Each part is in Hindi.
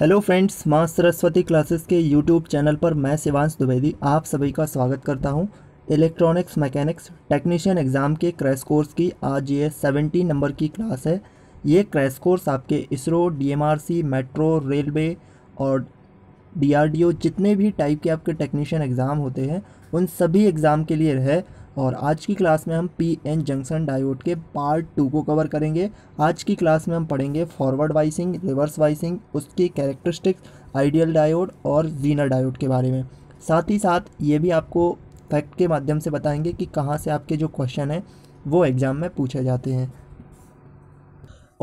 hello friends Maa Saraswati classes के यूट्यूब चैनल पर मैं शिवांश द्विवेदी आप सभी का स्वागत करता हूँ इलेक्ट्रॉनिक्स मैकेनिक्स टेक्नीशियन एग्ज़ाम के क्रैश कोर्स की आज ये सेवेंटी नंबर की क्लास है ये क्रैश कोर्स आपके इसरो डीएमआरसी मेट्रो रेलवे और डीआरडीओ जितने भी टाइप के आपके टेक्नीशियन एग्ज़ाम होते हैं उन सभी एग्ज़ाम के लिए है और आज की क्लास में हम पी एन जंक्शन डायोड के पार्ट टू को कवर करेंगे आज की क्लास में हम पढ़ेंगे फॉरवर्ड वाइसिंग रिवर्स वाइसिंग उसकी कैरेक्टरिस्टिक्स आइडियल डायोड और जीनर डायोड के बारे में साथ ही साथ ये भी आपको फैक्ट के माध्यम से बताएंगे कि कहाँ से आपके जो क्वेश्चन हैं वो एग्ज़ाम में पूछे जाते हैं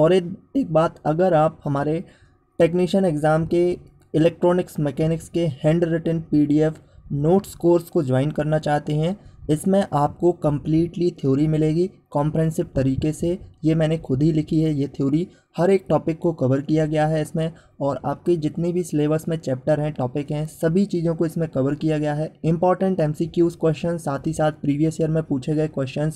और एक एक बात अगर आप हमारे टेक्नीशियन एग्ज़ाम के इलेक्ट्रॉनिक्स मैकेनिक्स के hand written PDF notes course को ज्वाइन करना चाहते हैं इसमें आपको कम्प्लीटली थ्योरी मिलेगी कॉम्प्रेंसिव तरीके से ये मैंने खुद ही लिखी है ये थ्योरी हर एक टॉपिक को कवर किया गया है इसमें और आपके जितने भी सिलेबस में चैप्टर हैं टॉपिक हैं सभी चीज़ों को इसमें कवर किया गया है important M C Qs question साथ ही साथ प्रीवियस ईयर में पूछे गए क्वेश्चन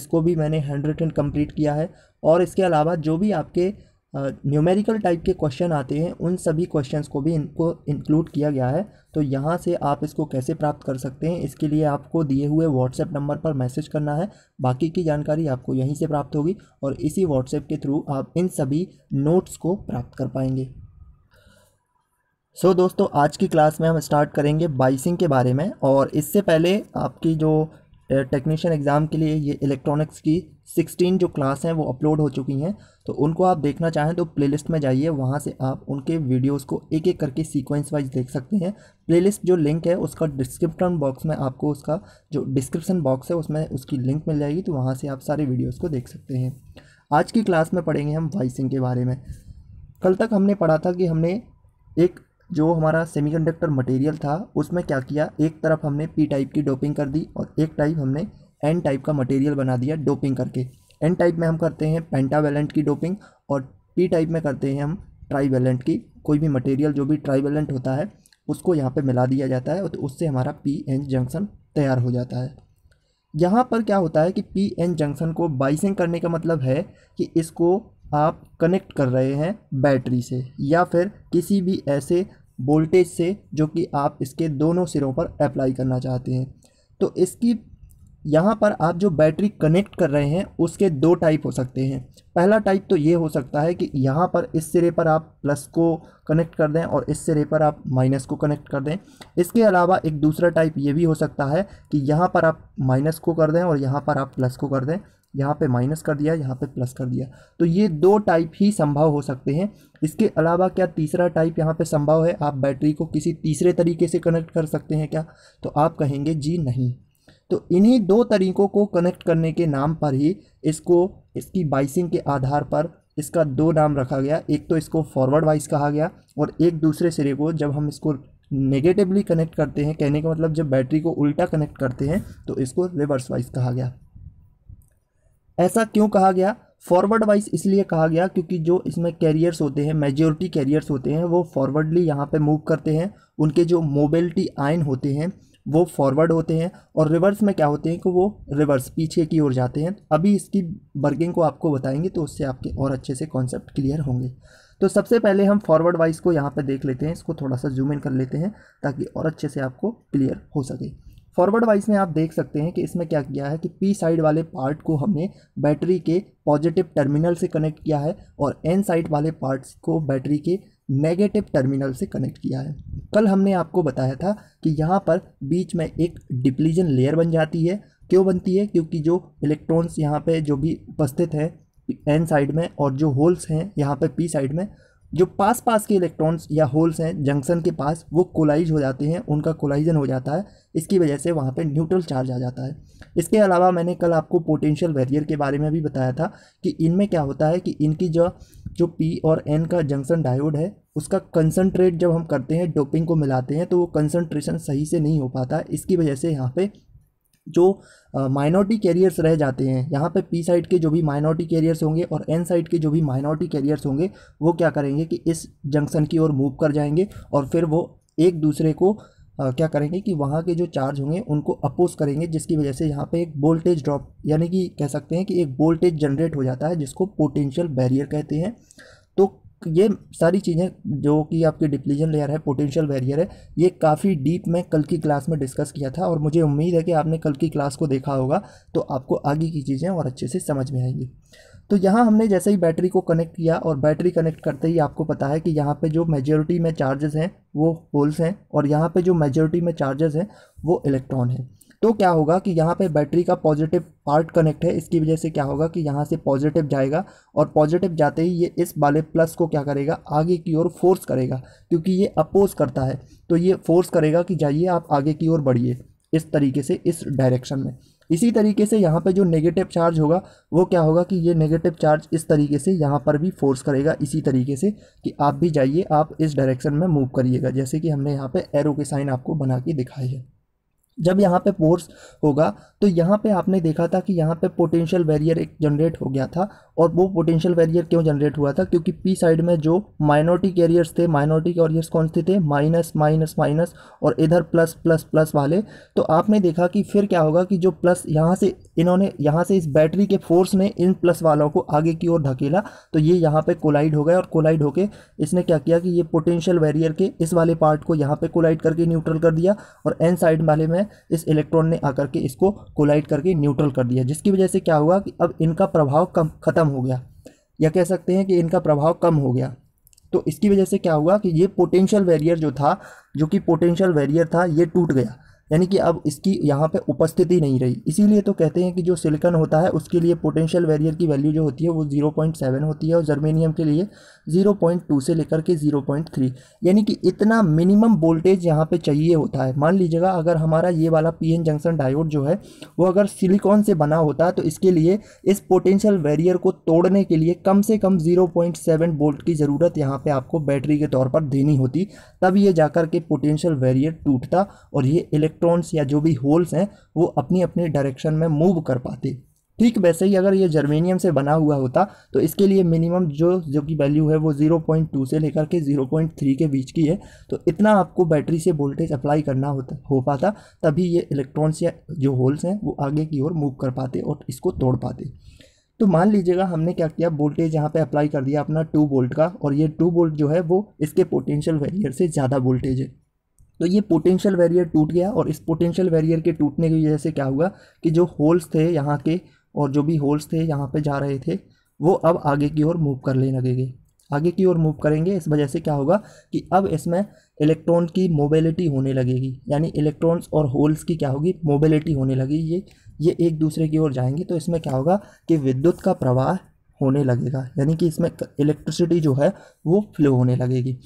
इसको भी मैंने हंड्रेड एंड कम्प्लीट किया है और इसके अलावा जो भी आपके न्यूमेरिकल टाइप के क्वेश्चन आते हैं उन सभी क्वेश्चंस को भी इनको इंक्लूड किया गया है तो यहाँ से आप इसको कैसे प्राप्त कर सकते हैं इसके लिए आपको दिए हुए व्हाट्सएप नंबर पर मैसेज करना है बाकी की जानकारी आपको यहीं से प्राप्त होगी और इसी व्हाट्सएप के थ्रू आप इन सभी नोट्स को प्राप्त कर पाएंगे सो so, दोस्तों आज की क्लास में हम स्टार्ट करेंगे बाइसिंग के बारे में और इससे पहले आपकी जो टेक्नीशियन एग्ज़ाम के लिए ये इलेक्ट्रॉनिक्स की 16 जो क्लास हैं वो अपलोड हो चुकी हैं तो उनको आप देखना चाहें तो प्लेलिस्ट में जाइए वहाँ से आप उनके वीडियोस को एक एक करके सीक्वेंस वाइज देख सकते हैं प्लेलिस्ट जो लिंक है उसका डिस्क्रिप्शन बॉक्स में आपको उसका जो डिस्क्रिप्शन बॉक्स है उसमें उसकी लिंक मिल जाएगी तो वहाँ से आप सारे वीडियोज़ को देख सकते हैं आज की क्लास में पढ़ेंगे हम वाइसिंग के बारे में कल तक हमने पढ़ा था कि हमने एक जो हमारा सेमीकंडक्टर मटेरियल था उसमें क्या किया एक तरफ हमने पी टाइप की डोपिंग कर दी और एक टाइप हमने एन टाइप का मटेरियल बना दिया डोपिंग करके एन टाइप में हम करते हैं पेंटावेलेंट की डोपिंग और पी टाइप में करते हैं हम ट्राईवेलेंट की कोई भी मटेरियल जो भी ट्राईवेलेंट होता है उसको यहाँ पर मिला दिया जाता है तो उससे हमारा पी एन जंक्शन तैयार हो जाता है यहाँ पर क्या होता है कि पी एन जंक्शन को बाइसिंग करने का मतलब है कि इसको आप कनेक्ट कर रहे हैं बैटरी से या फिर किसी भी ऐसे वोल्टेज से जो कि आप इसके दोनों सिरों पर अप्लाई करना चाहते हैं तो इसकी यहाँ पर आप जो बैटरी कनेक्ट कर रहे हैं उसके दो टाइप हो सकते हैं पहला टाइप तो ये हो सकता है कि यहाँ पर इस सिरे पर आप प्लस को कनेक्ट कर दें और इस सिरे पर आप माइनस को कनेक्ट कर दें इसके अलावा एक दूसरा टाइप ये भी हो सकता है कि यहाँ पर आप माइनस को कर दें और यहाँ पर आप प्लस को कर दें यहाँ पे माइनस कर दिया यहाँ पे प्लस कर दिया तो ये दो टाइप ही संभव हो सकते हैं इसके अलावा क्या तीसरा टाइप यहाँ पे संभव है आप बैटरी को किसी तीसरे तरीके से कनेक्ट कर सकते हैं क्या तो आप कहेंगे जी नहीं तो इन्हीं दो तरीकों को कनेक्ट करने के नाम पर ही इसको इसकी बाइसिंग के आधार पर इसका दो नाम रखा गया एक तो इसको फॉरवर्ड वाइस कहा गया और एक दूसरे सिरे को जब हम इसको नेगेटिवली कनेक्ट करते हैं कहने का मतलब जब बैटरी को उल्टा कनेक्ट करते हैं तो इसको रिवर्स वाइस कहा गया ऐसा क्यों कहा गया फॉरवर्ड वाइज इसलिए कहा गया क्योंकि जो इसमें कैरियर्स होते हैं मेजोरिटी कैरियर्स होते हैं वो फॉरवर्डली यहाँ पे मूव करते हैं उनके जो मोबिलिटी आयन होते हैं वो फॉरवर्ड होते हैं और रिवर्स में क्या होते हैं कि वो रिवर्स पीछे की ओर जाते हैं अभी इसकी वर्किंग को आपको बताएंगे तो उससे आपके और अच्छे से कॉन्सेप्ट क्लियर होंगे तो सबसे पहले हम फॉरवर्ड वाइज को यहाँ पर देख लेते हैं इसको थोड़ा सा जूम इन कर लेते हैं ताकि और अच्छे से आपको क्लियर हो सके फॉरवर्ड वाइज में आप देख सकते हैं कि इसमें क्या किया है कि पी साइड वाले पार्ट को हमने बैटरी के पॉजिटिव टर्मिनल से कनेक्ट किया है और एन साइड वाले पार्ट्स को बैटरी के नेगेटिव टर्मिनल से कनेक्ट किया है कल हमने आपको बताया था कि यहाँ पर बीच में एक डिप्लीजन लेयर बन जाती है क्यों बनती है क्योंकि जो इलेक्ट्रॉन्स यहाँ पर जो भी उपस्थित हैं एन साइड में और जो होल्स हैं यहाँ पर पी साइड में जो पास पास के इलेक्ट्रॉन्स या होल्स हैं जंक्शन के पास वो कोलाइज हो जाते हैं उनका कोलाइजन हो जाता है इसकी वजह से वहाँ पे न्यूट्रल चार्ज आ जाता है इसके अलावा मैंने कल आपको पोटेंशियल वैरियर के बारे में भी बताया था कि इनमें क्या होता है कि इनकी जो जो पी और एन का जंक्शन डायोड है उसका कंसनट्रेट जब हम करते हैं डोपिंग को मिलाते हैं तो वो कंसनट्रेशन सही से नहीं हो पाता इसकी वजह से यहाँ पर जो माइनॉरिटी कैरियर्स रह जाते हैं यहाँ पे पी साइड के जो भी माइनॉरिटी कैरियर्स होंगे और एन साइड के जो भी माइनॉरिटी कैरियर्स होंगे वो क्या करेंगे कि इस जंक्शन की ओर मूव कर जाएंगे और फिर वो एक दूसरे को आ, क्या करेंगे कि वहाँ के जो चार्ज होंगे उनको अपोज करेंगे जिसकी वजह से यहाँ पे एक वोल्टेज ड्रॉप यानी कि कह सकते हैं कि एक वोल्टेज जनरेट हो जाता है जिसको पोटेंशियल बैरियर कहते हैं तो ये सारी चीज़ें जो कि आपकी डिप्लीजन लेयर है पोटेंशियल बैरियर है ये काफ़ी डीप में कल की क्लास में डिस्कस किया था और मुझे उम्मीद है कि आपने कल की क्लास को देखा होगा तो आपको आगे की चीज़ें और अच्छे से समझ में आएंगी तो यहाँ हमने जैसे ही बैटरी को कनेक्ट किया और बैटरी कनेक्ट करते ही आपको पता है कि यहाँ पे जो मेजोरिटी में चार्जेस हैं वो होल्स हैं और यहाँ पे जो मेजोरिटी में चार्जेस हैं वो इलेक्ट्रॉन हैं तो क्या होगा कि यहाँ पे बैटरी का पॉजिटिव पार्ट कनेक्ट है इसकी वजह से क्या होगा कि यहाँ से पॉजिटिव जाएगा और पॉजिटिव जाते ही ये इस वाले प्लस को क्या करेगा आगे की ओर फोर्स करेगा क्योंकि ये अपोज करता है तो ये फोर्स करेगा कि जाइए आप आगे की ओर बढ़िए इस तरीके से इस डायरेक्शन में इसी तरीके से यहाँ पे जो नेगेटिव चार्ज होगा वो क्या होगा कि ये नेगेटिव चार्ज इस तरीके से यहाँ पर भी फोर्स करेगा इसी तरीके से कि आप भी जाइए आप इस डायरेक्शन में मूव करिएगा जैसे कि हमने यहाँ पे एरो के साइन आपको बना के दिखाई है जब यहाँ पे फोर्स होगा तो यहाँ पे आपने देखा था कि यहाँ पे पोटेंशियल वैरियर एक जनरेट हो गया था और वो पोटेंशियल वैरियर क्यों जनरेट हुआ था क्योंकि पी साइड में जो माइनॉरिटी कैरियर्स थे माइनॉरिटी कैरियर्स कौन से थे माइनस माइनस माइनस और इधर प्लस प्लस प्लस वाले तो आपने देखा कि फिर क्या होगा कि जो प्लस यहाँ से इन्होंने यहाँ से इस बैटरी के फोर्स ने इन प्लस वालों को आगे की ओर धकेला तो ये यहाँ पर कोलाइड हो गए और कोलाइड होकर इसने क्या किया कि ये पोटेंशियल वैरियर के इस वाले पार्ट को यहाँ पर कोलाइड करके न्यूट्रल कर दिया और एन साइड वाले में है इस इलेक्ट्रॉन ने आकर के इसको कोलाइड करके न्यूट्रल कर दिया जिसकी वजह से क्या हुआ कि अब इनका प्रभाव कम ख़त्म हो गया या कह सकते हैं कि इनका प्रभाव कम हो गया तो इसकी वजह से क्या हुआ कि ये पोटेंशियल वैरियर जो था जो कि पोटेंशियल वैरियर था ये टूट गया यानी कि अब इसकी यहाँ पे उपस्थिति नहीं रही इसीलिए तो कहते हैं कि जो सिलिकन होता है उसके लिए पोटेंशियल वेरियर की वैल्यू जो होती है वो 0.7 होती है और जर्मेनियम के लिए 0.2 से लेकर के 0.3 यानी कि इतना मिनिमम वोल्टेज यहाँ पे चाहिए होता है मान लीजिएगा अगर हमारा ये वाला पी जंक्शन डायोड जो है वो अगर सिलिकॉन से बना होता तो इसके लिए इस पोटेंशियल वेरियर को तोड़ने के लिए कम से कम ज़ीरो वोल्ट की ज़रूरत यहाँ पर आपको बैटरी के तौर पर देनी होती तब ये जाकर के पोटेंशियल वेरियर टूटता और ये इलेक्ट्रिक इलेक्ट्रॉन्स या जो भी होल्स हैं वो अपनी अपनी डायरेक्शन में मूव कर पाते ठीक वैसे ही अगर ये जर्मेनियम से बना हुआ होता तो इसके लिए मिनिमम जो जो कि वैल्यू है वो जीरो पॉइंट टू से लेकर के जीरो पॉइंट थ्री के बीच की है तो इतना आपको बैटरी से वोल्टेज अप्लाई करना होता हो पाता तभी ये इलेक्ट्रॉन्स या जो होल्स हैं वो आगे की ओर मूव कर पाते और इसको तोड़ पाते तो मान लीजिएगा हमने क्या किया वोल्टेज यहाँ पे अप्लाई कर दिया अपना टू वोल्ट का और ये टू वोल्ट जो है वो इसके पोटेंशियल वैरियर से ज़्यादा वोल्टेज है तो ये पोटेंशियल वैरियर टूट गया और इस पोटेंशियल वैरियर के टूटने की वजह से क्या हुआ कि जो होल्स थे यहाँ के और जो भी होल्स थे यहाँ पे जा रहे थे वो अब आगे की ओर मूव करने लगेंगे आगे की ओर मूव करेंगे इस वजह से क्या होगा कि अब इसमें इलेक्ट्रॉन की मोबिलिटी होने लगेगी यानी इलेक्ट्रॉन्स और होल्स की क्या होगी मोबिलिटी होने लगी ये ये एक दूसरे की ओर जाएंगे तो इसमें क्या होगा कि विद्युत का प्रवाह होने लगेगा यानी कि इसमें इलेक्ट्रिसिटी जो है वो फ्लो होने लगेगी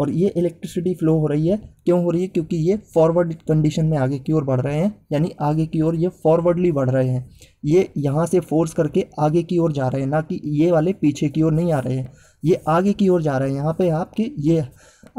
और ये इलेक्ट्रिसिटी फ्लो हो रही है क्यों हो रही है क्योंकि ये फॉरवर्ड कंडीशन में आगे की ओर बढ़ रहे हैं यानी आगे की ओर ये फॉरवर्डली बढ़ रहे हैं ये यहाँ से फोर्स करके आगे की ओर जा रहे हैं ना कि ये वाले पीछे की ओर नहीं आ रहे हैं ये आगे की ओर जा रहे हैं यहाँ पे आपके ये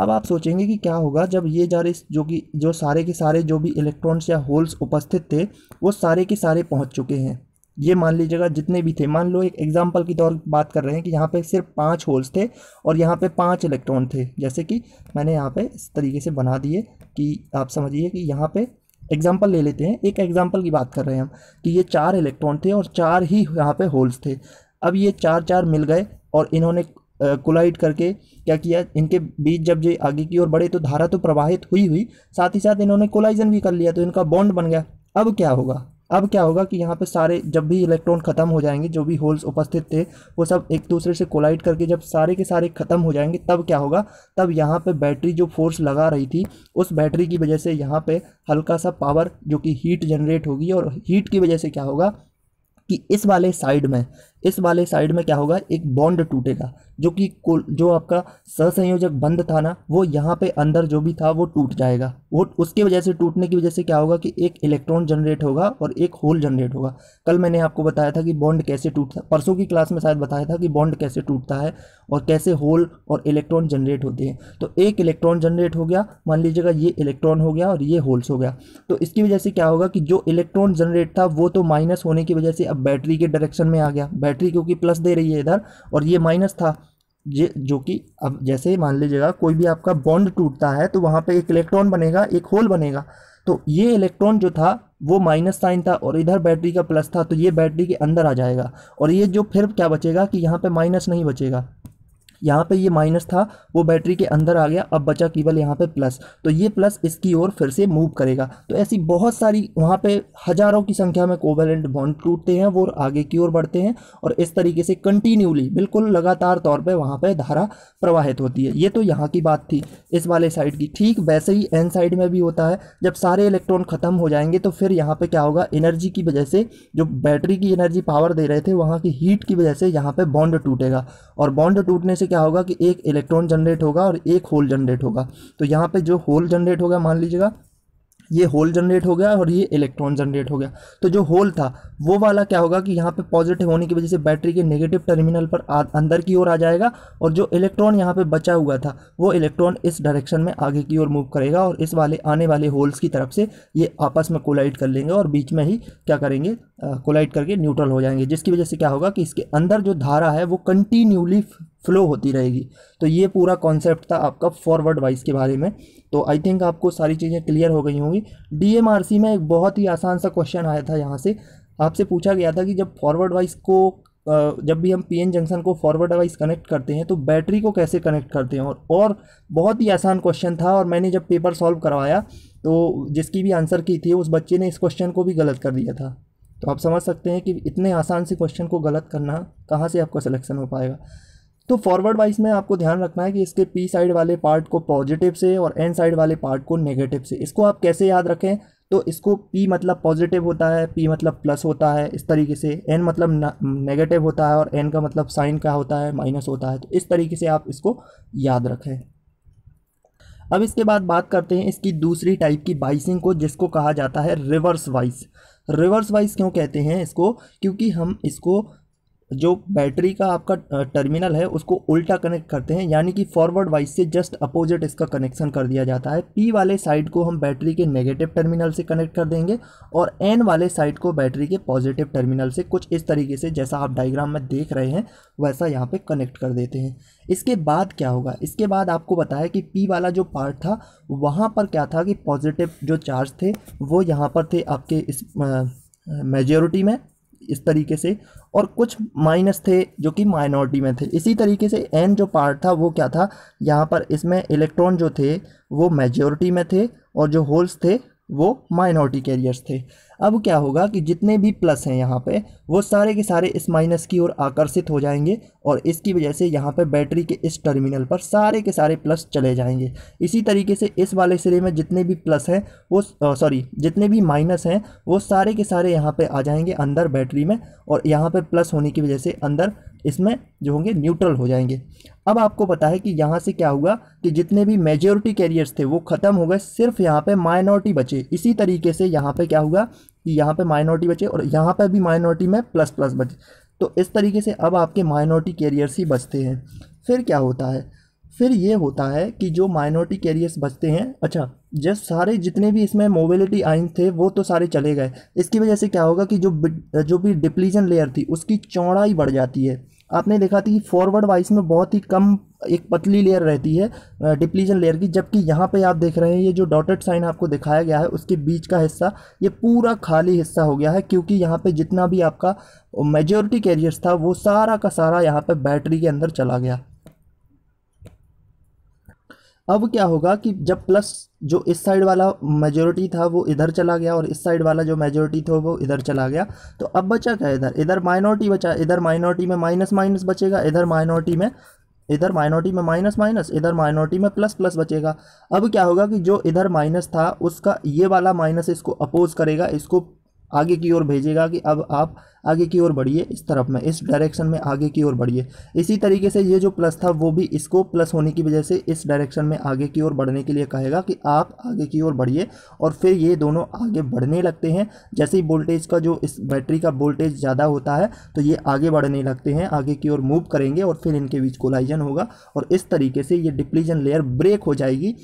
अब आप सोचेंगे कि क्या होगा जब ये जा रहे जो कि जो सारे के सारे जो भी इलेक्ट्रॉन्स या होल्स उपस्थित थे वो सारे के सारे पहुँच चुके हैं ये मान लीजिएगा जितने भी थे मान लो एक एग्जाम्पल की तौर बात कर रहे हैं कि यहाँ पे सिर्फ पाँच होल्स थे और यहाँ पे पाँच इलेक्ट्रॉन थे जैसे कि मैंने यहाँ पे इस तरीके से बना दिए कि आप समझिए कि यहाँ पे एग्जाम्पल ले लेते हैं एक एग्जाम्पल की बात कर रहे हैं हम कि ये चार इलेक्ट्रॉन थे और चार ही यहाँ पर होल्स थे अब ये चार चार मिल गए और इन्होंने कोलाइड करके क्या किया इनके बीच जब ये आगे की ओर बढ़े तो धारा तो प्रवाहित हुई हुई साथ ही साथ इन्होंने कोलाइजन भी कर लिया तो इनका बॉन्ड बन गया अब क्या होगा अब क्या होगा कि यहाँ पे सारे जब भी इलेक्ट्रॉन ख़त्म हो जाएंगे जो भी होल्स उपस्थित थे वो सब एक दूसरे से कोलाइड करके जब सारे के सारे ख़त्म हो जाएंगे तब क्या होगा तब यहाँ पे बैटरी जो फोर्स लगा रही थी उस बैटरी की वजह से यहाँ पे हल्का सा पावर जो कि हीट जनरेट होगी और हीट की वजह से क्या होगा कि इस वाले साइड में इस वाले साइड में क्या होगा एक बॉन्ड टूटेगा जो कि जो आपका ससंयोजक बंद था ना वो यहाँ पे अंदर जो भी था वो टूट जाएगा वो उसकी वजह से टूटने की वजह से क्या होगा कि एक इलेक्ट्रॉन जनरेट होगा और एक होल जनरेट होगा कल मैंने आपको बताया था कि बॉन्ड कैसे टूटता है परसों की क्लास में शायद बताया था कि बॉन्ड कैसे टूटता है और कैसे होल और इलेक्ट्रॉन जनरेट होते हैं तो एक इलेक्ट्रॉन जनरेट हो गया मान लीजिएगा ये इलेक्ट्रॉन हो गया और ये होल्स हो गया तो इसकी वजह से क्या होगा कि जो इलेक्ट्रॉन जनरेट था वो तो माइनस होने की वजह से अब बैटरी के डायरेक्शन में आ गया बैटरी क्योंकि प्लस दे रही है इधर और ये माइनस था ये जो कि अब जैसे मान लीजिएगा कोई भी आपका बॉन्ड टूटता है तो वहाँ पे एक इलेक्ट्रॉन बनेगा एक होल बनेगा तो ये इलेक्ट्रॉन जो था वो माइनस साइन था और इधर बैटरी का प्लस था तो ये बैटरी के अंदर आ जाएगा और ये जो फिर क्या बचेगा कि यहाँ पे माइनस नहीं बचेगा यहाँ पे ये माइनस था वो बैटरी के अंदर आ गया अब बचा केवल यहाँ पे प्लस तो ये प्लस इसकी ओर फिर से मूव करेगा तो ऐसी बहुत सारी वहाँ पे हज़ारों की संख्या में कोवेलेंट बॉन्ड टूटते हैं वो आगे की ओर बढ़ते हैं और इस तरीके से कंटिन्यूली बिल्कुल लगातार तौर पर वहाँ पर धारा प्रवाहित होती है ये तो यहाँ की बात थी इस वाले साइड की ठीक वैसे ही एन साइड में भी होता है जब सारे इलेक्ट्रॉन ख़त्म हो जाएंगे तो फिर यहाँ पर क्या होगा एनर्जी की वजह से जो बैटरी की एनर्जी पावर दे रहे थे वहाँ की हीट की वजह से यहाँ पर बॉन्ड टूटेगा और बॉन्ड टूटने से से क्या होगा कि एक इलेक्ट्रॉन जनरेट होगा और एक होल जनरेट होगा तो यहाँ पे जो होल जनरेट होगा मान लीजिएगा ये होल जनरेट हो गया और ये इलेक्ट्रॉन जनरेट हो गया तो जो होल था वो वाला क्या होगा कि यहाँ पे पॉजिटिव होने की वजह से बैटरी के नेगेटिव टर्मिनल पर आ, अंदर की ओर आ जाएगा और जो इलेक्ट्रॉन यहाँ पे बचा हुआ था वो इलेक्ट्रॉन इस डायरेक्शन में आगे की ओर मूव करेगा और इस वाले आने वाले होल्स की तरफ से ये आपस में कोलाइट कर लेंगे और बीच में ही क्या करेंगे कोलाइट करके न्यूट्रल हो जाएंगे जिसकी वजह से क्या होगा कि इसके अंदर जो धारा है वो कंटिन्यूली फ्लो होती रहेगी तो ये पूरा कॉन्सेप्ट था आपका फॉरवर्ड वाइज के बारे में तो आई थिंक आपको सारी चीज़ें क्लियर हो गई होंगी डी में एक बहुत ही आसान सा क्वेश्चन आया था यहाँ से आपसे पूछा गया था कि जब फॉरवर्ड वाइज को जब भी हम पी जंक्शन को फॉरवर्ड वाइज कनेक्ट करते हैं तो बैटरी को कैसे कनेक्ट करते हैं और और बहुत ही आसान क्वेश्चन था और मैंने जब पेपर सॉल्व करवाया तो जिसकी भी आंसर की थी उस बच्चे ने इस क्वेश्चन को भी गलत कर दिया था तो आप समझ सकते हैं कि इतने आसान से क्वेश्चन को गलत करना कहाँ से आपका सिलेक्शन हो पाएगा तो फॉरवर्ड वाइज में आपको ध्यान रखना है कि इसके पी साइड वाले पार्ट को पॉजिटिव से और एन साइड वाले पार्ट को नेगेटिव से इसको आप कैसे याद रखें तो इसको पी मतलब पॉजिटिव होता है पी मतलब प्लस होता है इस तरीके से एन मतलब नेगेटिव होता है और एन का मतलब साइन का होता है माइनस होता है तो इस तरीके से आप इसको याद रखें अब इसके बाद बात करते हैं इसकी दूसरी टाइप की बाइसिंग को जिसको कहा जाता है रिवर्स वाइज रिवर्स वाइज क्यों कहते हैं इसको क्योंकि हम इसको जो बैटरी का आपका टर्मिनल है उसको उल्टा कनेक्ट करते हैं यानी कि फॉरवर्ड वाइज से जस्ट अपोजिट इसका कनेक्शन कर दिया जाता है पी वाले साइड को हम बैटरी के नेगेटिव टर्मिनल से कनेक्ट कर देंगे और एन वाले साइड को बैटरी के पॉजिटिव टर्मिनल से कुछ इस तरीके से जैसा आप डायग्राम में देख रहे हैं वैसा यहाँ पर कनेक्ट कर देते हैं इसके बाद क्या होगा इसके बाद आपको बताया कि पी वाला जो पार्ट था वहाँ पर क्या था कि पॉजिटिव जो चार्ज थे वो यहाँ पर थे आपके इस मेजोरिटी में इस तरीके से और कुछ माइनस थे जो कि माइनॉरिटी में थे इसी तरीके से एन जो पार्ट था वो क्या था यहाँ पर इसमें इलेक्ट्रॉन जो थे वो मेजोरिटी में थे और जो होल्स थे वो माइनॉरिटी कैरियर्स थे अब क्या होगा कि जितने भी प्लस हैं यहाँ पे वो सारे के सारे इस माइनस की ओर आकर्षित हो जाएंगे और इसकी वजह से यहाँ पे बैटरी के इस टर्मिनल पर सारे के सारे प्लस चले जाएंगे इसी तरीके से इस वाले सिरे में जितने भी प्लस हैं वो सॉरी जितने भी माइनस हैं वो सारे के सारे यहाँ पर आ जाएंगे अंदर बैटरी में और यहाँ पर प्लस होने की वजह से अंदर इसमें जो होंगे न्यूट्रल हो जाएंगे अब आपको पता है कि यहाँ से क्या हुआ कि जितने भी मेजोरिटी कैरियर्स थे वो ख़त्म हो गए सिर्फ यहाँ पे माइनॉरिटी बचे इसी तरीके से यहाँ पे क्या हुआ कि यहाँ पे माइनॉरिटी बचे और यहाँ पे भी माइनॉरिटी में प्लस प्लस बचे तो इस तरीके से अब आपके माइनॉरिटी कैरियर्स ही बचते हैं फिर क्या होता है फिर ये होता है कि जो माइनॉरिटी कैरियर्स बचते हैं अच्छा जब सारे जितने भी इसमें मोबिलिटी आइन थे वो तो सारे चले गए इसकी वजह से क्या होगा कि जो जो भी डिप्लीजन लेयर थी उसकी चौड़ाई बढ़ जाती है आपने देखा था कि फॉरवर्ड वाइस में बहुत ही कम एक पतली लेयर रहती है डिप्लीजन लेयर की जबकि यहाँ पे आप देख रहे हैं ये जो डॉटेड साइन आपको दिखाया गया है उसके बीच का हिस्सा ये पूरा खाली हिस्सा हो गया है क्योंकि यहाँ पे जितना भी आपका मेजोरिटी कैरियर्स था वो सारा का सारा यहाँ पे बैटरी के अंदर चला गया अब क्या होगा कि जब प्लस जो इस साइड वाला मेजोरिटी था वो इधर चला गया और इस साइड वाला जो मेजोरिटी था वो इधर चला गया तो अब बचा क्या इधर इधर माइनॉरिटी बचा इधर माइनॉरिटी में माइनस माइनस बचेगा इधर माइनॉरिटी में इधर माइनॉरिटी में माइनस माइनस इधर माइनॉरिटी में प्लस प्लस बचेगा अब क्या होगा कि जो इधर माइनस था उसका ये वाला माइनस इसको अपोज करेगा इसको आगे की ओर भेजेगा कि अब आप आगे की ओर बढ़िए इस तरफ में इस डायरेक्शन में आगे की ओर बढ़िए इसी तरीके से ये जो प्लस था वो भी इसको प्लस होने की वजह से इस डायरेक्शन में आगे की ओर बढ़ने के लिए कहेगा कि आप आगे की ओर बढ़िए और फिर ये दोनों आगे बढ़ने लगते हैं जैसे ही वोल्टेज का जो इस बैटरी का वोल्टेज ज़्यादा होता है तो ये आगे बढ़ने लगते हैं आगे की ओर मूव करेंगे और फिर इनके बीच कोलाइजन होगा और इस तरीके से ये डिप्लीजन लेयर ब्रेक हो जाएगी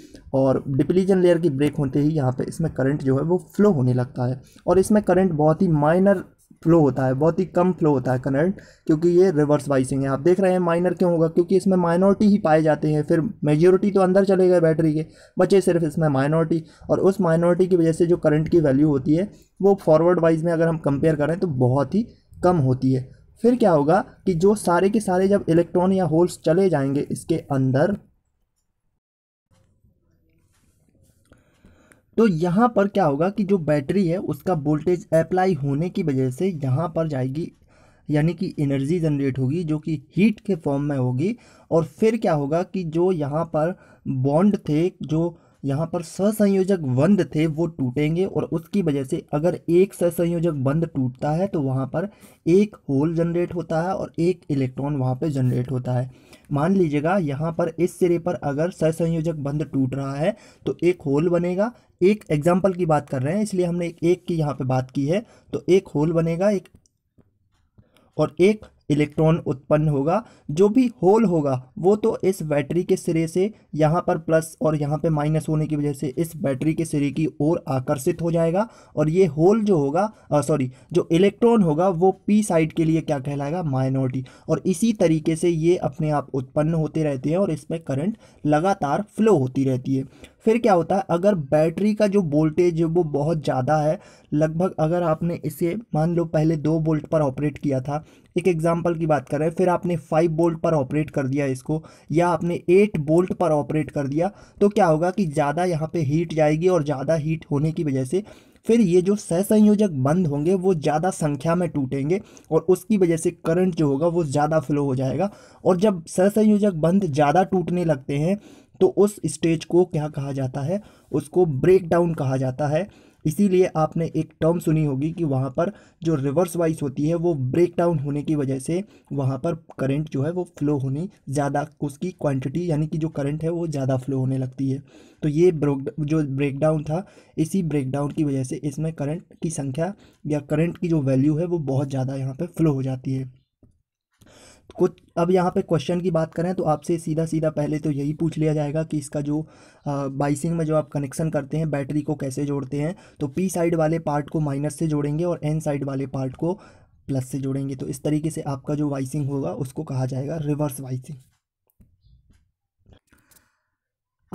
और डिप्लीजन लेयर की ब्रेक होते ही यहाँ पर इसमें करंट जो है वो फ्लो होने लगता है और इसमें करंट बहुत ही माइनर फ्लो होता है बहुत ही कम फ्लो होता है करंट क्योंकि ये रिवर्स बाइसिंग है आप देख रहे हैं माइनर क्यों होगा क्योंकि इसमें माइनॉरिटी ही पाए जाते हैं फिर मेजोरिटी तो अंदर चले गए बैटरी के बचे सिर्फ इसमें माइनॉरिटी और उस माइनॉरिटी की वजह से जो करंट की वैल्यू होती है वो फॉरवर्ड वाइज में अगर हम कंपेयर करें तो बहुत ही कम होती है फिर क्या होगा कि जो सारे के सारे जब इलेक्ट्रॉन या होल्स चले जाएंगे इसके अंदर तो यहाँ पर क्या होगा कि जो बैटरी है उसका वोल्टेज अप्लाई होने की वजह से यहाँ पर जाएगी यानी कि एनर्जी जनरेट होगी जो कि हीट के फॉर्म में होगी और फिर क्या होगा कि जो यहाँ पर बॉन्ड थे जो यहाँ पर ससंयोजक बंद थे वो टूटेंगे और उसकी वजह से अगर एक ससंयोजक बंद टूटता है तो वहाँ पर एक होल जनरेट होता है और एक इलेक्ट्रॉन वहाँ पर जनरेट होता है मान लीजिएगा यहाँ पर इस सिरे पर अगर सहसंयोजक बंध टूट रहा है तो एक होल बनेगा एक एग्जाम्पल की बात कर रहे हैं इसलिए हमने एक की यहाँ पर बात की है तो एक होल बनेगा एक और एक इलेक्ट्रॉन उत्पन्न होगा जो भी होल होगा वो तो इस बैटरी के सिरे से यहाँ पर प्लस और यहाँ पे माइनस होने की वजह से इस बैटरी के सिरे की ओर आकर्षित हो जाएगा और ये होल जो होगा सॉरी जो इलेक्ट्रॉन होगा वो पी साइड के लिए क्या कहलाएगा माइनॉरिटी और इसी तरीके से ये अपने आप उत्पन्न होते रहते हैं और इसमें करंट लगातार फ्लो होती रहती है फिर क्या होता है अगर बैटरी का जो वोल्टेज है वो बहुत ज़्यादा है लगभग अगर आपने इसे मान लो पहले दो वोल्ट पर ऑपरेट किया था एक एग्जाम्पल की बात कर रहे हैं फिर आपने फाइव वोल्ट पर ऑपरेट कर दिया इसको या आपने एट वोल्ट पर ऑपरेट कर दिया तो क्या होगा कि ज़्यादा यहाँ पर हीट जाएगी और ज़्यादा हीट होने की वजह से फिर ये जो सहसंयोजक बंद होंगे वो ज़्यादा संख्या में टूटेंगे और उसकी वजह से करंट जो होगा वो ज़्यादा फ्लो हो जाएगा और जब सहसंयोजक बंद ज़्यादा टूटने लगते हैं तो उस स्टेज को क्या कहा जाता है उसको ब्रेक डाउन कहा जाता है इसीलिए आपने एक टर्म सुनी होगी कि वहाँ पर जो रिवर्स वाइज होती है वो ब्रेक डाउन होने की वजह से वहाँ पर करंट जो है वो फ्लो होनी ज़्यादा उसकी क्वांटिटी यानी कि जो करंट है वो ज़्यादा फ्लो होने लगती है तो ये जो ब्रेक डाउन था इसी ब्रेक डाउन की वजह से इसमें करंट की संख्या या करंट की जो वैल्यू है वो बहुत ज़्यादा यहाँ पर फ्लो हो जाती है कुछ अब यहाँ पे क्वेश्चन की बात करें तो आपसे सीधा सीधा पहले तो यही पूछ लिया जाएगा कि इसका जो बाइसिंग में जो आप कनेक्शन करते हैं बैटरी को कैसे जोड़ते हैं तो पी साइड वाले पार्ट को माइनस से जोड़ेंगे और एन साइड वाले पार्ट को प्लस से जोड़ेंगे तो इस तरीके से आपका जो वाइसिंग होगा उसको कहा जाएगा रिवर्स वाइसिंग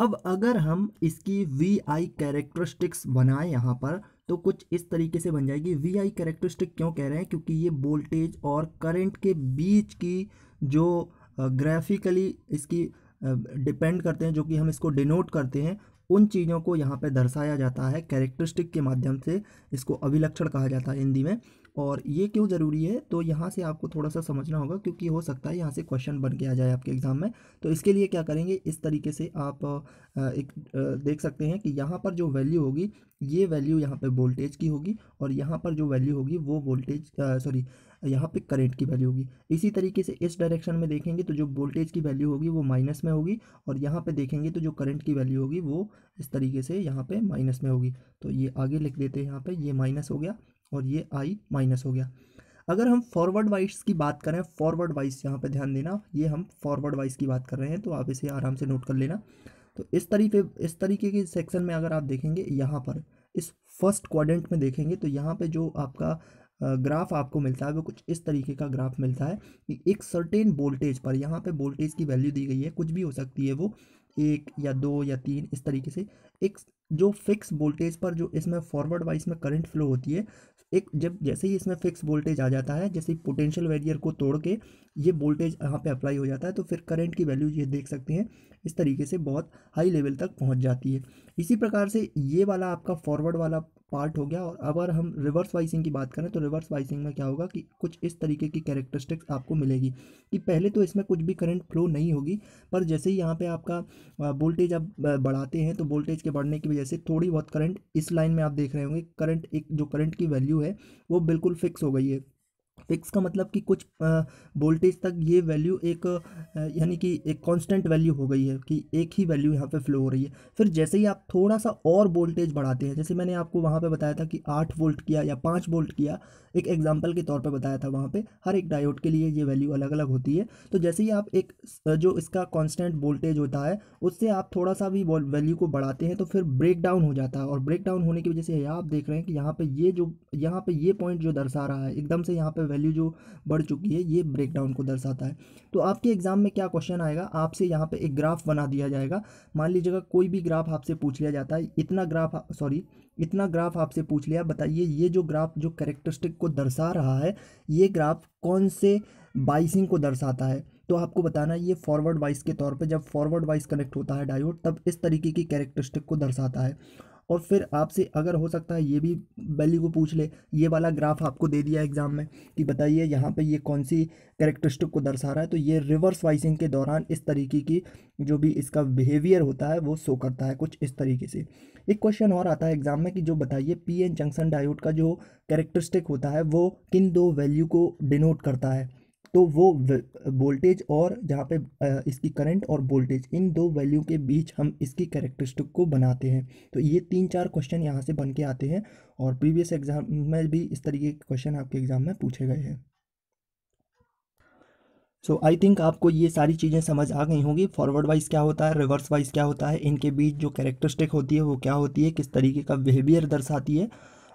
अब अगर हम इसकी वी आई कैरेक्टरिस्टिक्स बनाएं यहाँ पर तो कुछ इस तरीके से बन जाएगी वी आई करेक्टरिस्टिक क्यों कह रहे हैं क्योंकि ये वोल्टेज और करंट के बीच की जो ग्राफिकली इसकी डिपेंड करते हैं जो कि हम इसको डिनोट करते हैं उन चीज़ों को यहाँ पर दर्शाया जाता है कैरेक्टरिस्टिक के माध्यम से इसको अभिलक्षण कहा जाता है हिंदी में और ये क्यों ज़रूरी है तो यहाँ से आपको थोड़ा सा समझना होगा क्योंकि हो सकता है यहाँ से क्वेश्चन बन के आ जाए आपके एग्ज़ाम में तो इसके लिए क्या करेंगे इस तरीके से आप एक देख सकते हैं कि यहाँ पर जो वैल्यू होगी ये वैल्यू यहाँ पे वोल्टेज की होगी और यहाँ पर जो वैल्यू होगी वो वोल्टेज सॉरी यहाँ पे करेंट की वैल्यू होगी इसी तरीके से इस डायरेक्शन में देखेंगे तो जो वोल्टेज की वैल्यू होगी वो माइनस में होगी और यहाँ पे देखेंगे तो जो करंट की वैल्यू होगी वो इस तरीके से यहाँ पे माइनस में होगी तो ये आगे लिख देते हैं यहाँ पे ये माइनस हो गया और ये आई माइनस हो गया अगर हम फॉरवर्ड वाइज की बात करें फॉरवर्ड वाइज यहाँ पे ध्यान देना ये हम फॉरवर्ड वाइज की बात कर रहे हैं तो आप इसे आराम से नोट कर लेना तो इस तरीके इस तरीके के सेक्शन में अगर आप देखेंगे यहाँ पर इस फर्स्ट क्वाड्रेंट में देखेंगे तो यहाँ पे जो आपका ग्राफ आपको मिलता है वो कुछ इस तरीके का ग्राफ मिलता है कि एक सर्टेन वोल्टेज पर यहाँ पर वोल्टेज की वैल्यू दी गई है कुछ भी हो सकती है वो एक या दो या तीन इस तरीके से एक जो फिक्स वोल्टेज पर जो इसमें फॉरवर्ड वाइज में करंट फ्लो होती है एक जब जैसे ही इसमें फिक्स वोल्टेज आ जाता है जैसे पोटेंशियल वैरियर को तोड़ के ये वोल्टेज यहाँ पे अप्लाई हो जाता है तो फिर करंट की वैल्यू ये देख सकते हैं इस तरीके से बहुत हाई लेवल तक पहुँच जाती है इसी प्रकार से ये वाला आपका फॉरवर्ड वाला पार्ट हो गया और अगर हम रिवर्स वाइसिंग की बात करें तो रिवर्स वाइसिंग में क्या होगा कि कुछ इस तरीके की कैरेक्टरिस्टिक्स आपको मिलेगी कि पहले तो इसमें कुछ भी करंट फ्लो नहीं होगी पर जैसे ही यहाँ पे आपका वोल्टेज आप बढ़ाते हैं तो वोल्टेज के बढ़ने की वजह से थोड़ी बहुत करंट इस लाइन में आप देख रहे होंगे करंट एक जो करंट की वैल्यू है वो बिल्कुल फिक्स हो गई है पिक्स का मतलब कि कुछ वोल्टेज तक ये वैल्यू एक यानी कि एक कांस्टेंट वैल्यू हो गई है कि एक ही वैल्यू यहाँ पे फ्लो हो रही है फिर जैसे ही आप थोड़ा सा और वोल्टेज बढ़ाते हैं जैसे मैंने आपको वहाँ पे बताया था कि आठ वोल्ट किया या पाँच वोल्ट किया एक एग्जाम्पल के तौर पर बताया था वहाँ पर हर एक डायोड के लिए ये वैल्यू अलग अलग होती है तो जैसे ही आप एक जो इसका कॉन्स्टेंट वोल्टेज होता है उससे आप थोड़ा सा भी वैल्यू को बढ़ाते हैं तो फिर ब्रेक डाउन हो जाता है और ब्रेक डाउन होने की वजह से आप देख रहे हैं कि यहाँ पर ये जो यहाँ पर ये पॉइंट जो दर्शा रहा है एकदम से यहाँ पर वैल्यू जो बढ़ चुकी है ये ब्रेक डाउन को दर्शाता है तो आपके एग्ज़ाम में क्या क्वेश्चन आएगा आपसे यहाँ पर एक ग्राफ बना दिया जाएगा मान लीजिएगा कोई भी ग्राफ आपसे पूछ लिया जाता है इतना ग्राफ सॉरी इतना ग्राफ आपसे पूछ लिया बताइए ये जो ग्राफ जो करेक्टरिस्टिक को दर्शा रहा है ये ग्राफ कौन से बाइसिंग को दर्शाता है तो आपको बताना ये फॉरवर्ड वाइस के तौर पे जब फॉरवर्ड वाइस कनेक्ट होता है डायोड तब इस तरीके की कैरेक्टरिस्टिक को दर्शाता है और फिर आपसे अगर हो सकता है ये भी वैल्यू को पूछ ले ये वाला ग्राफ आपको दे दिया एग्ज़ाम में कि बताइए यहाँ पे ये कौन सी कैरेक्टरिस्टिक को दर्शा रहा है तो ये रिवर्स वाइसिंग के दौरान इस तरीके की जो भी इसका बिहेवियर होता है वो शो करता है कुछ इस तरीके से एक क्वेश्चन और आता है एग्ज़ाम में कि जो बताइए पी एन जंक्शन डायोड का जो करेक्टरिस्टिक होता है वो किन दो वैल्यू को डिनोट करता है तो वो वोल्टेज और जहाँ पे इसकी करंट और वोल्टेज इन दो वैल्यू के बीच हम इसकी कैरेक्टरिस्टिक को बनाते हैं तो ये तीन चार क्वेश्चन यहाँ से बन के आते हैं और प्रीवियस एग्ज़ाम में भी इस तरीके के क्वेश्चन आपके एग्ज़ाम में पूछे गए हैं सो आई थिंक आपको ये सारी चीज़ें समझ आ गई होंगी फॉरवर्ड वाइज क्या होता है रिवर्स वाइज क्या होता है इनके बीच जो कैरेक्टरिस्टिक होती है वो क्या होती है किस तरीके का बिहेवियर दर्शाती है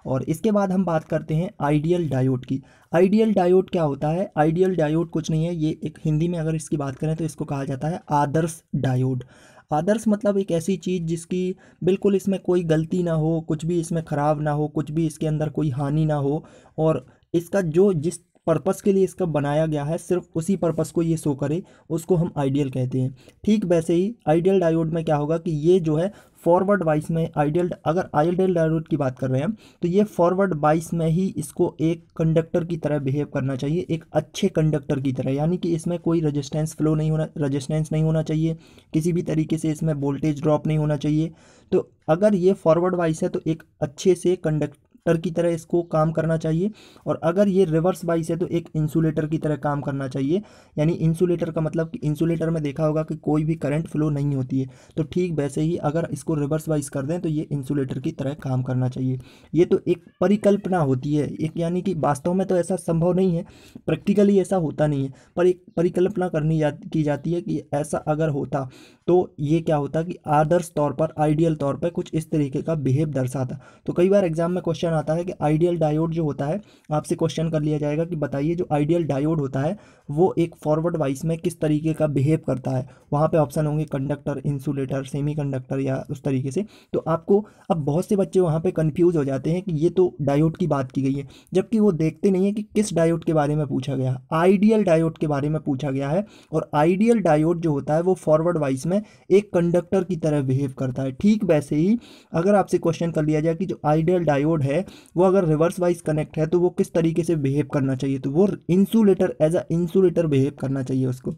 और इसके बाद हम बात करते हैं आइडियल डायोड की आइडियल डायोड क्या होता है आइडियल डायोड कुछ नहीं है ये एक हिंदी में अगर इसकी बात करें तो इसको कहा जाता है आदर्श डायोड आदर्श मतलब एक ऐसी चीज़ जिसकी बिल्कुल इसमें कोई गलती ना हो कुछ भी इसमें ख़राब ना हो कुछ भी इसके अंदर कोई हानि ना हो और इसका जो जिस पर्पस के लिए इसका बनाया गया है सिर्फ उसी पर्पस को ये शो करे उसको हम आइडियल कहते हैं ठीक वैसे ही आइडियल डायोड में क्या होगा कि ये जो है फॉरवर्ड बाइस में आइडियल अगर आइडियल डायोड की बात कर रहे हैं तो ये फॉरवर्ड बाइस में ही इसको एक कंडक्टर की तरह बिहेव करना चाहिए एक अच्छे कंडक्टर की तरह यानी कि इसमें कोई रजिस्टेंस फ्लो नहीं होना रजिस्टेंस नहीं होना चाहिए किसी भी तरीके से इसमें वोल्टेज ड्रॉप नहीं होना चाहिए तो अगर ये फॉरवर्ड बाइस है तो एक अच्छे से कंडक्ट कंडक्टर की तरह इसको काम करना चाहिए और अगर ये रिवर्स बाइस है तो एक इंसुलेटर की तरह काम करना चाहिए यानी इंसुलेटर का मतलब कि इंसुलेटर में देखा होगा कि कोई भी करंट फ्लो नहीं होती है तो ठीक वैसे ही अगर इसको रिवर्स वाइज कर दें तो ये इंसुलेटर की तरह काम करना चाहिए ये तो एक परिकल्पना होती है एक यानी कि वास्तव में तो ऐसा संभव नहीं है प्रैक्टिकली ऐसा होता नहीं है पर एक परिकल्पना करनी जा, की जाती है कि ऐसा अगर होता तो ये क्या होता कि आदर्श तौर पर आइडियल तौर पर कुछ इस तरीके का बिहेव दर्शाता तो कई बार एग्जाम में क्वेश्चन क्वेश्चन आता है कि आइडियल डायोड जो होता है आपसे क्वेश्चन कर लिया जाएगा कि बताइए जो आइडियल डायोड होता है वो एक फॉरवर्ड वाइस में किस तरीके का बिहेव करता है वहाँ पे ऑप्शन होंगे कंडक्टर इंसुलेटर सेमी कंडक्टर या उस तरीके से तो आपको अब बहुत से बच्चे वहाँ पर कन्फ्यूज़ हो जाते हैं कि ये तो डायोड की बात की गई है जबकि वो देखते नहीं है कि किस डायोड के बारे में पूछा गया आइडियल डायोड के बारे में पूछा गया है और आइडियल डायोड जो होता है वो फॉरवर्ड वाइस में एक कंडक्टर की तरह बिहेव करता है ठीक वैसे ही अगर आपसे क्वेश्चन कर लिया जाए कि जो आइडियल डायोड है है वो अगर रिवर्स वाइज कनेक्ट है तो वो किस तरीके से बिहेव करना चाहिए तो वो insulator as a insulator behave करना चाहिए उसको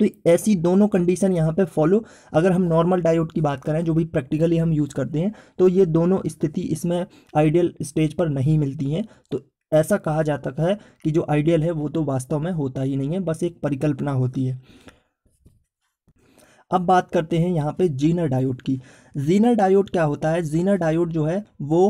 तो ऐसी दोनों कंडीशन यहाँ पे फॉलो अगर हम नॉर्मल डायोड की बात करें जो भी प्रैक्टिकली हम यूज़ करते हैं तो ये दोनों स्थिति इसमें आइडियल स्टेज पर नहीं मिलती हैं तो ऐसा कहा जाता है कि जो आइडियल है वो तो वास्तव में होता ही नहीं है बस एक परिकल्पना होती है अब बात करते हैं यहाँ पे जीनर डायोड की जीनर डायोड क्या होता है जीनर डायोड जो है वो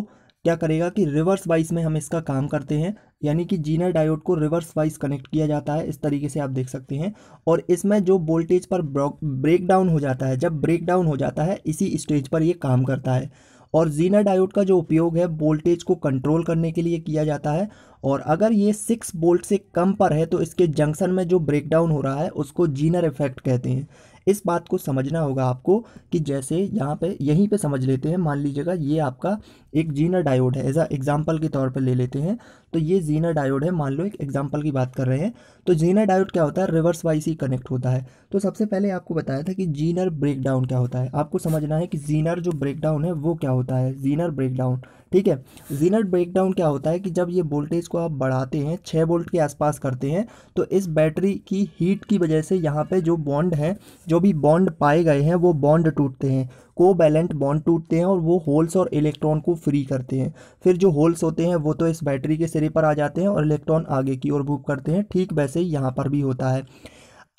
क्या करेगा कि रिवर्स वाइज में हम इसका काम करते हैं यानी कि जीनर डायोड को रिवर्स वाइज कनेक्ट किया जाता है इस तरीके से आप देख सकते हैं और इसमें जो वोल्टेज पर ब्रेक डाउन हो जाता है जब ब्रेक डाउन हो जाता है इसी स्टेज पर ये काम करता है और जीनर डायोड का जो उपयोग है वोल्टेज को कंट्रोल करने के लिए किया जाता है और अगर ये सिक्स वोल्ट से कम पर है तो इसके जंक्शन में जो ब्रेकडाउन हो रहा है उसको जीनर इफेक्ट कहते हैं इस बात को समझना होगा आपको कि जैसे यहाँ पे यहीं पे समझ लेते हैं मान लीजिएगा ये आपका एक जीना डायोड है एज एग्जाम्पल के तौर पर ले लेते हैं तो ये जीना डायोड है मान लो एक एग्जाम्पल की बात कर रहे हैं तो जीना डायोड क्या होता है रिवर्स वाइज ही कनेक्ट होता है तो सबसे पहले आपको बताया था कि जीनर ब्रेकडाउन क्या होता है आपको समझना है कि जीनर जो ब्रेकडाउन है वो क्या होता है जीनर ब्रेकडाउन ठीक है जीनर ब्रेकडाउन क्या होता है कि जब ये वोल्टेज को आप बढ़ाते हैं छः वोल्ट के आसपास करते हैं तो इस बैटरी की हीट की वजह से यहाँ पे जो बॉन्ड हैं जो भी बॉन्ड पाए गए हैं वो बॉन्ड टूटते हैं कोवैलेंट बॉन्ड टूटते हैं और वो होल्स और इलेक्ट्रॉन को फ्री करते हैं फिर जो होल्स होते हैं वो तो इस बैटरी के सिरे पर आ जाते हैं और इलेक्ट्रॉन आगे की ओर मूव करते हैं ठीक वैसे ही यहाँ पर भी होता है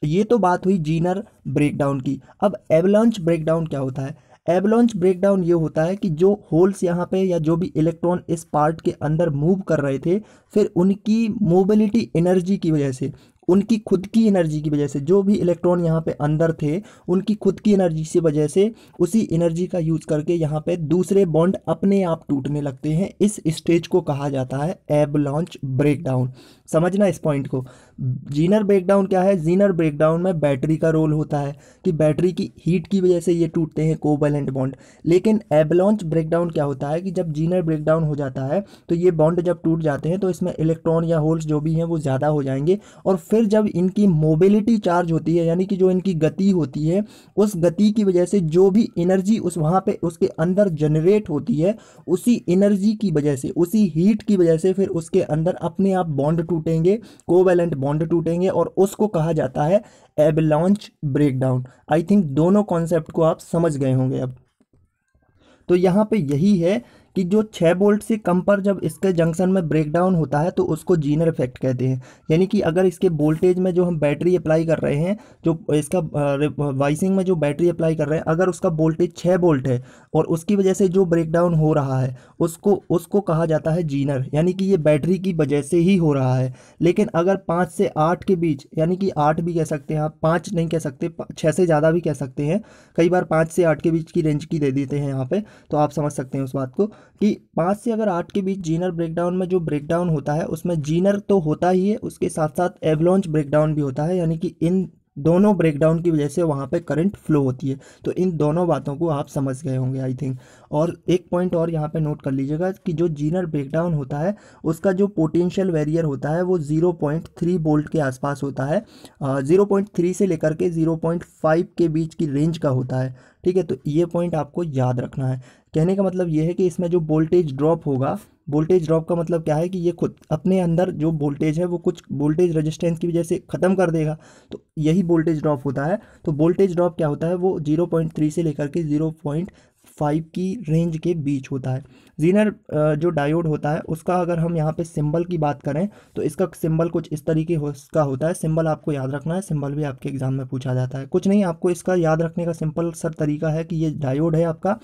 ये तो बात हुई जीनर ब्रेकडाउन की अब एवलॉन्च ब्रेकडाउन क्या होता है एवलॉन्च ब्रेकडाउन ये होता है कि जो होल्स यहाँ पे या जो भी इलेक्ट्रॉन इस पार्ट के अंदर मूव कर रहे थे फिर उनकी मोबिलिटी एनर्जी की वजह से उनकी खुद की एनर्जी की वजह से जो भी इलेक्ट्रॉन यहाँ पे अंदर थे उनकी खुद की एनर्जी से वजह से उसी एनर्जी का यूज़ करके यहाँ पे दूसरे बॉन्ड अपने आप टूटने लगते हैं इस स्टेज को कहा जाता है एब लॉन्च ब्रेकडाउन समझना इस पॉइंट को जीनर ब्रेकडाउन क्या है जीनर ब्रेकडाउन में बैटरी का रोल होता है कि बैटरी की हीट की वजह से ये टूटते हैं कोवलेंट बॉन्ड लेकिन एबलॉन्च ब्रेकडाउन क्या होता है कि जब जीनर ब्रेकडाउन हो जाता है तो ये बॉन्ड जब टूट जाते हैं तो इसमें इलेक्ट्रॉन या होल्स जो भी हैं वो ज़्यादा हो जाएंगे और फिर जब इनकी मोबिलिटी चार्ज होती है यानी कि जो इनकी गति होती है उस गति की वजह से जो भी एनर्जी उस वहाँ पर उसके अंदर जनरेट होती है उसी एनर्जी की वजह से उसी हीट की वजह से फिर उसके अंदर अपने आप बॉन्ड टूट टूटेंगे कोवेलेंट बॉन्ड टूटेंगे और उसको कहा जाता है एबलॉन्च ब्रेकडाउन आई थिंक दोनों कॉन्सेप्ट को आप समझ गए होंगे अब तो यहाँ पे यही है कि जो छः वोल्ट से कम पर जब इसके जंक्शन में ब्रेकडाउन होता है तो उसको जीनर इफेक्ट कहते हैं यानी कि अगर इसके वोल्टेज में जो हम बैटरी अप्लाई कर रहे हैं जो इसका वाइसिंग में जो बैटरी अप्लाई कर रहे हैं अगर उसका वोल्टेज छः वोल्ट है और उसकी वजह से जो ब्रेकडाउन हो रहा है उसको उसको कहा जाता है जीनर यानी कि ये बैटरी की वजह से ही हो रहा है लेकिन अगर पाँच से आठ के बीच यानी कि आठ भी कह सकते हैं आप पाँच नहीं कह सकते छः से ज़्यादा भी कह सकते हैं कई बार पाँच से आठ के बीच की रेंज की दे देते हैं यहाँ पर तो आप समझ सकते हैं उस बात को कि पाँच से अगर आठ के बीच जीनर ब्रेकडाउन में जो ब्रेकडाउन होता है उसमें जीनर तो होता ही है उसके साथ साथ एवलॉन्च ब्रेकडाउन भी होता है यानी कि इन दोनों ब्रेकडाउन की वजह से वहाँ पे करंट फ्लो होती है तो इन दोनों बातों को आप समझ गए होंगे आई थिंक और एक पॉइंट और यहाँ पे नोट कर लीजिएगा कि जो जीनर ब्रेकडाउन होता है उसका जो पोटेंशियल वेरियर होता है वो 0.3 बोल्ट के आसपास होता है ज़ीरो पॉइंट थ्री से लेकर के ज़ीरो पॉइंट फाइव के बीच की रेंज का होता है ठीक है तो ये पॉइंट आपको याद रखना है कहने का मतलब ये है कि इसमें जो वोल्टेज ड्रॉप होगा वोल्टेज ड्रॉप का मतलब क्या है कि ये खुद अपने अंदर जो वोल्टेज है वो कुछ वोल्टेज रेजिस्टेंस की वजह से ख़त्म कर देगा तो यही वोल्टेज ड्रॉप होता है तो वोल्टेज ड्रॉप क्या होता है वो जीरो पॉइंट थ्री से लेकर के जीरो पॉइंट फाइव की रेंज के बीच होता है जीनर जो डायोड होता है उसका अगर हम यहाँ पे सिंबल की बात करें तो इसका सिंबल कुछ इस तरीके हो, का होता है सिंबल आपको याद रखना है सिंबल भी आपके एग्ज़ाम में पूछा जाता है कुछ नहीं आपको इसका याद रखने का सिंपल सर तरीका है कि ये डायोड है आपका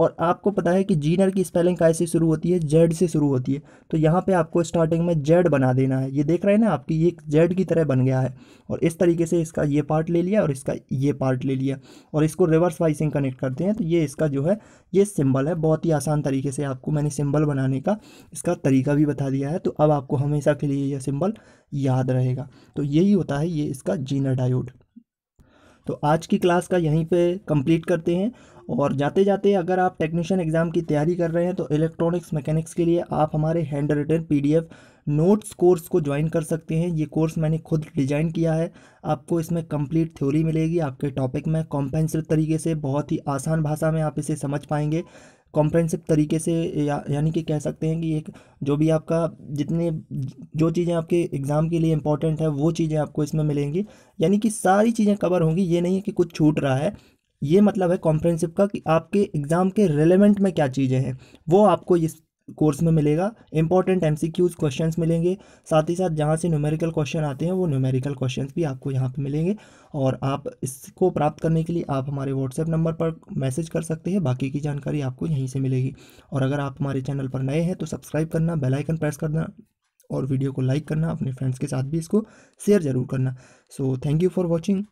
और आपको पता है कि जीनर की स्पेलिंग कैसे शुरू होती है जेड से शुरू होती है तो यहाँ पे आपको स्टार्टिंग में जेड बना देना है ये देख रहे हैं ना आपकी ये जेड की तरह बन गया है और इस तरीके से इसका ये पार्ट ले लिया और इसका ये पार्ट ले लिया और इसको रिवर्स वाइसिंग कनेक्ट करते हैं तो ये इसका जो है ये सिम्बल है बहुत ही आसान तरीके से आपको मैंने सिम्बल बनाने का इसका तरीका भी बता दिया है तो अब आपको हमेशा के लिए यह सिम्बल याद रहेगा तो यही होता है ये इसका जीनर डायोड तो आज की क्लास का यहीं पे कंप्लीट करते हैं और जाते जाते अगर आप टेक्नीशियन एग्ज़ाम की तैयारी कर रहे हैं तो इलेक्ट्रॉनिक्स मैकेनिक्स के लिए आप हमारे handwritten P notes course को ज्वाइन कर सकते हैं ये कोर्स मैंने खुद डिज़ाइन किया है आपको इसमें कंप्लीट थ्योरी मिलेगी आपके टॉपिक में कॉम्पेंसिव तरीके से बहुत ही आसान भाषा में आप इसे समझ पाएंगे कॉम्प्रेंसिव तरीके से या यानी कि कह सकते हैं कि एक जो भी आपका जितने जो चीज़ें आपके एग्ज़ाम के लिए इंपॉर्टेंट है वो चीज़ें आपको इसमें मिलेंगी यानी कि सारी चीज़ें कवर होंगी ये नहीं है कि कुछ छूट रहा है ये मतलब है कॉम्प्रेंसिव का कि आपके एग्ज़ाम के रिलेवेंट में क्या चीज़ें हैं वो आपको इस कोर्स में मिलेगा important M C Qs question मिलेंगे साथ ही साथ जहाँ से न्यूमेरिकल क्वेश्चन आते हैं वो न्यूमेरिकल क्वेश्चन भी आपको यहाँ पे मिलेंगे और आप इसको प्राप्त करने के लिए आप हमारे व्हाट्सएप नंबर पर मैसेज कर सकते हैं बाकी की जानकारी आपको यहीं से मिलेगी और अगर आप हमारे चैनल पर नए हैं तो सब्सक्राइब करना बेलाइकन प्रेस करना और वीडियो को लाइक करना अपने फ्रेंड्स के साथ भी इसको शेयर ज़रूर करना so thank you for watching